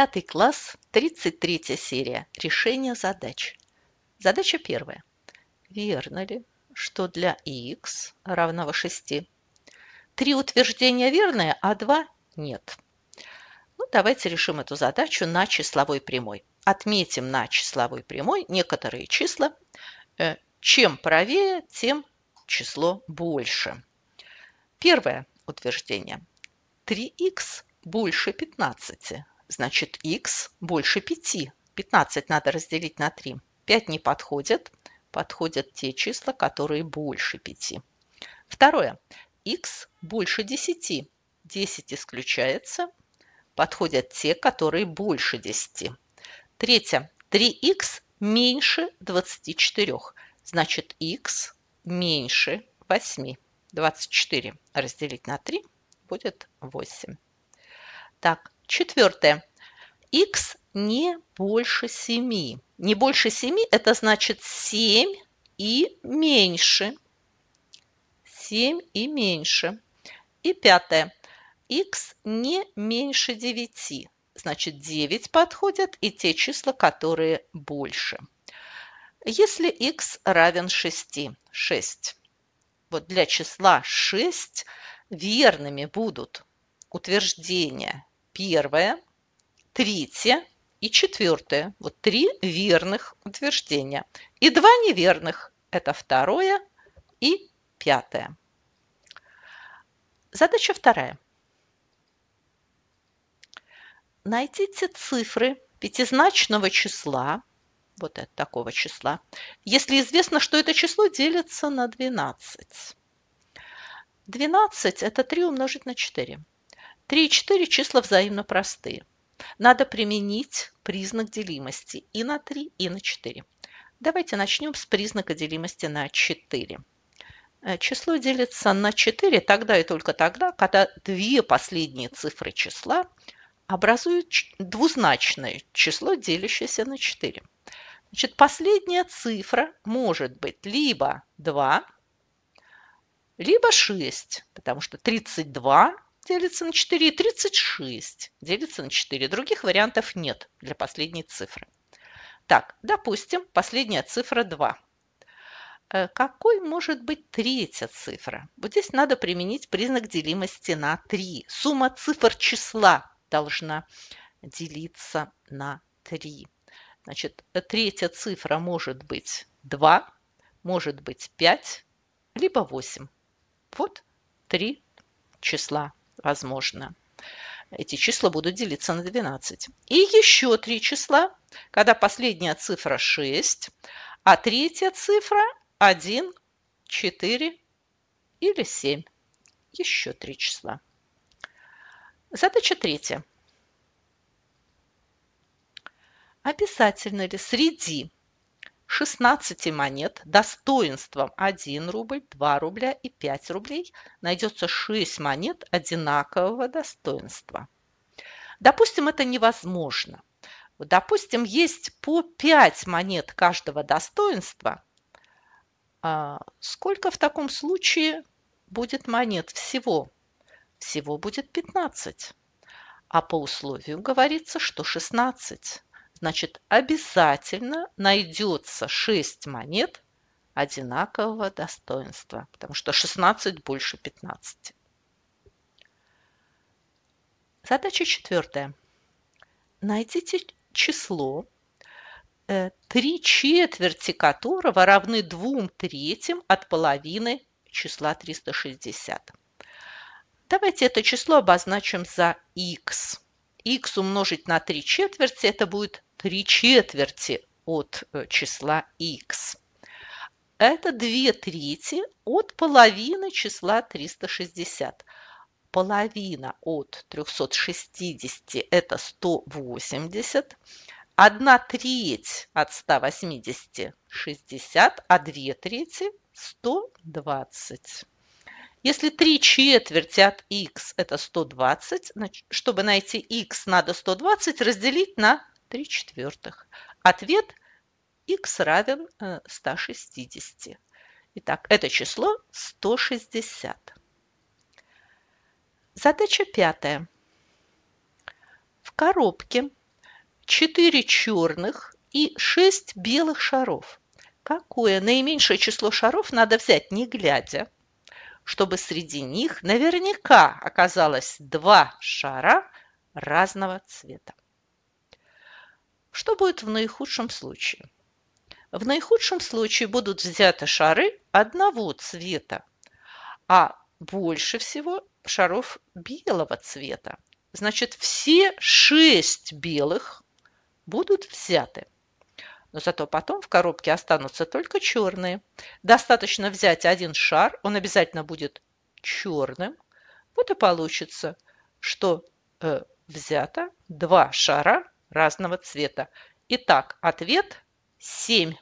Пятый класс, 33 серия. Решение задач. Задача первая. Верно ли, что для x равного 6? Три утверждения верные, а два нет. Ну, давайте решим эту задачу на числовой прямой. Отметим на числовой прямой некоторые числа. Э, чем правее, тем число больше. Первое утверждение. 3х больше 15 значит x больше 5. 15 надо разделить на 3. 5 не подходит, подходят те числа, которые больше 5. Второе. x больше 10. 10 исключается, подходят те, которые больше 10. Третье. 3 x меньше 24. Значит, x меньше 8. 24 разделить на 3 будет 8. Так, Четвертое. x не больше 7. Не больше 7 – это значит 7 и меньше. 7 и меньше. И пятое. x не меньше 9. Значит, 9 подходят и те числа, которые больше. Если x равен 6, 6. Вот для числа 6 верными будут утверждения первое, третье и четвертое. Вот три верных утверждения. И два неверных. Это второе и пятое. Задача вторая. Найдите цифры пятизначного числа, вот от такого числа, если известно, что это число делится на 12. 12 – это 3 умножить на 4. 3 и 4 числа взаимно простые. Надо применить признак делимости и на 3, и на 4. Давайте начнем с признака делимости на 4. Э, число делится на 4 тогда и только тогда, когда две последние цифры числа образуют двузначное число, делящееся на 4. Значит, последняя цифра может быть либо 2, либо 6, потому что 32 делится на 4 и 36 делится на 4. Других вариантов нет для последней цифры. Так, допустим, последняя цифра 2. Э, какой может быть третья цифра? Вот здесь надо применить признак делимости на 3. Сумма цифр числа должна делиться на 3. Значит, третья цифра может быть 2, может быть 5, либо 8. Вот три числа возможно. Эти числа будут делиться на 12. И еще три числа, когда последняя цифра 6, а третья цифра 1, 4 или 7. Еще три числа. Задача третья. Обязательно ли среди 16 монет достоинством 1 рубль, 2 рубля и 5 рублей найдется 6 монет одинакового достоинства. Допустим, это невозможно. Допустим, есть по 5 монет каждого достоинства. А сколько в таком случае будет монет всего? Всего будет 15. А по условию говорится, что 16 значит обязательно найдется 6 монет одинакового достоинства, потому что 16 больше 15. Задача четвертая. Найдите число, э, три четверти которого равны двум третьим от половины числа 360. Давайте это число обозначим за x. x умножить на 3 четверти – это будет три четверти от э, числа x. Это две трети от половины числа 360. Половина от 360 – это 180. Одна треть от 180 – 60, а две трети – 120. Если три четверти от x – это 120, значит, чтобы найти x, надо 120 разделить на 3 четвертых. Ответ x равен 160. Э, Итак, это число 160. Задача пятая. В коробке 4 черных и 6 белых шаров. Какое наименьшее число шаров надо взять, не глядя, чтобы среди них наверняка оказалось два шара разного цвета? Что будет в наихудшем случае? В наихудшем случае будут взяты шары одного цвета, а больше всего шаров белого цвета. Значит, все шесть белых будут взяты. Но зато потом в коробке останутся только черные. Достаточно взять один шар, он обязательно будет черным. Вот и получится, что э, взято два шара разного цвета. Итак, ответ 7.